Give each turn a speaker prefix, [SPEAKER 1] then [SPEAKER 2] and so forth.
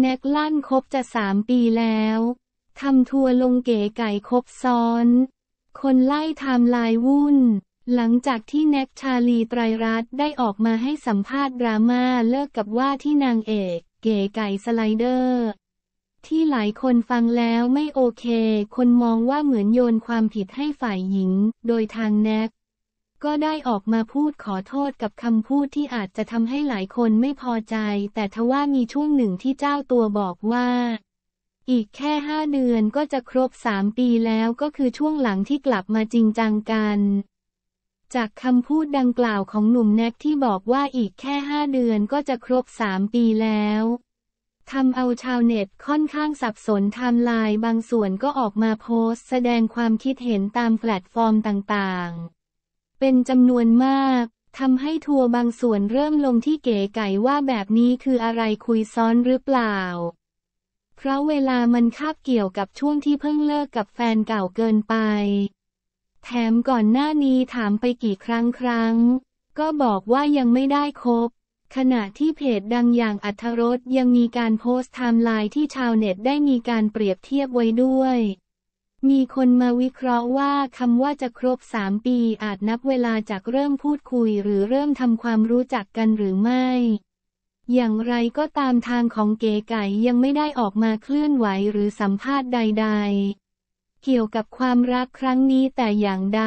[SPEAKER 1] แน็กลั่นคบจะสามปีแล้ว ทำทัวลงเก๋ไก่คบซ้อน คนไล่ไทม์ไลน์วุ่น หลังจากที่แน็กชาลีไตรรัตน์ได้ออกมาให้สัมภาษณ์ดราม่าเลิกกับว่าที่นางเอกเก๋ไก่สไลเดอร์ ที่หลายคนฟังแล้วไม่โอเค คนมองว่าเหมือนโยนความผิดให้ฝ่ายหญิง โดยทางแน็กก็ได้ออกมาพูดขอโทษกับคำพูดที่อาจจะทำให้หลายคนไม่พอใจ แต่ทว่ามีช่วงหนึ่งที่เจ้าตัวบอกว่าอีกแค่ห้าเดือนก็จะครบสามปีแล้วก็คือช่วงหลังที่กลับมาจริงจังกัน จากคำพูดดังกล่าวของหนุ่มแน็กที่บอกว่าอีกแค่ห้าเดือนก็จะครบสามปีแล้วทำเอาชาวเน็ตค่อนข้างสับสนทำลายบางส่วนก็ออกมาโพสต์แสดงความคิดเห็นตามแพลตฟอร์มต่าง ๆเป็นจำนวนมาก ทำให้ทัวร์บางส่วนเริ่มลงที่เก๋ไก่ว่าแบบนี้คืออะไรคุยซ้อนหรือเปล่า เพราะเวลามันคาบเกี่ยวกับช่วงที่เพิ่งเลิกกับแฟนเก่าเกินไป แถมก่อนหน้านี้ถามไปกี่ครั้งครั้ง ก็บอกว่ายังไม่ได้คบ ขณะที่เพจดังอย่างอัธรสยังมีการโพสต์ไทม์ไลน์ที่ชาวเน็ตได้มีการเปรียบเทียบไว้ด้วยมีคนมาวิเคราะห์ว่าคำว่าจะครบสามปีอาจนับเวลาจากเริ่มพูดคุยหรือเริ่มทำความรู้จักกันหรือไม่ อย่างไรก็ตามทางของเก๋ไก่ยังไม่ได้ออกมาเคลื่อนไหวหรือสัมภาษณ์ใดๆ เกี่ยวกับความรักครั้งนี้แต่อย่างใด